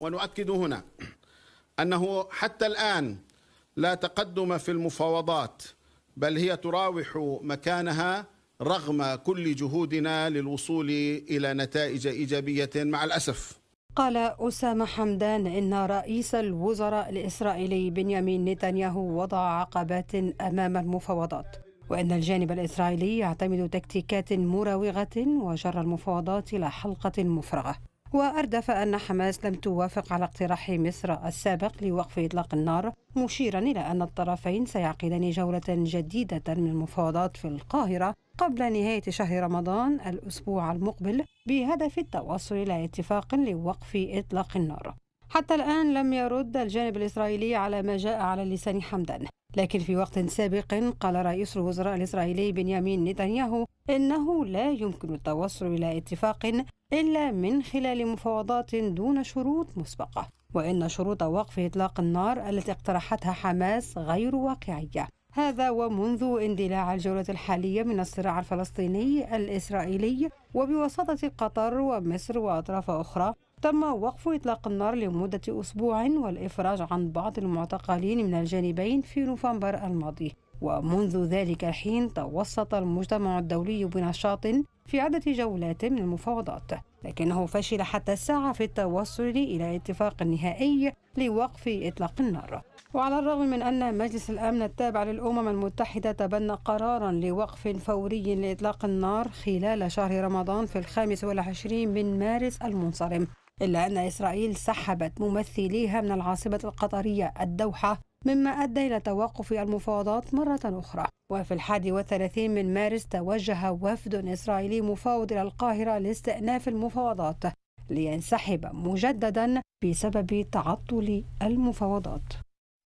ونؤكد هنا أنه حتى الآن لا تقدم في المفاوضات بل هي تراوح مكانها رغم كل جهودنا للوصول إلى نتائج إيجابية مع الأسف قال أسامة حمدان إن رئيس الوزراء الإسرائيلي بنيامين نتنياهو وضع عقبات أمام المفاوضات وأن الجانب الإسرائيلي يعتمد تكتيكات مراوغة وجر المفاوضات إلى حلقة مفرغة وأردف أن حماس لم توافق على اقتراح مصر السابق لوقف إطلاق النار مشيرا إلى أن الطرفين سيعقدان جولة جديدة من المفاوضات في القاهرة قبل نهاية شهر رمضان الأسبوع المقبل بهدف التوصل إلى اتفاق لوقف إطلاق النار حتى الآن لم يرد الجانب الإسرائيلي على ما جاء على لسان حمدان لكن في وقت سابق قال رئيس الوزراء الإسرائيلي بنيامين نتنياهو إنه لا يمكن التوصل إلى اتفاق إلا من خلال مفاوضات دون شروط مسبقة وإن شروط وقف إطلاق النار التي اقترحتها حماس غير واقعية هذا ومنذ اندلاع الجولة الحالية من الصراع الفلسطيني الإسرائيلي وبواسطة قطر ومصر وأطراف أخرى تم وقف إطلاق النار لمدة أسبوع والإفراج عن بعض المعتقلين من الجانبين في نوفمبر الماضي ومنذ ذلك الحين توسط المجتمع الدولي بنشاط في عدة جولات من المفاوضات لكنه فشل حتى الساعة في التوصل إلى اتفاق نهائي لوقف إطلاق النار وعلى الرغم من أن مجلس الأمن التابع للأمم المتحدة تبنى قرارا لوقف فوري لإطلاق النار خلال شهر رمضان في الخامس والعشرين من مارس المنصرم إلا أن إسرائيل سحبت ممثليها من العاصمة القطرية الدوحة مما أدى إلى توقف المفاوضات مرة أخرى وفي الحادي والثلاثين من مارس توجه وفد إسرائيلي مفاوض إلى القاهرة لاستئناف المفاوضات لينسحب مجددا بسبب تعطل المفاوضات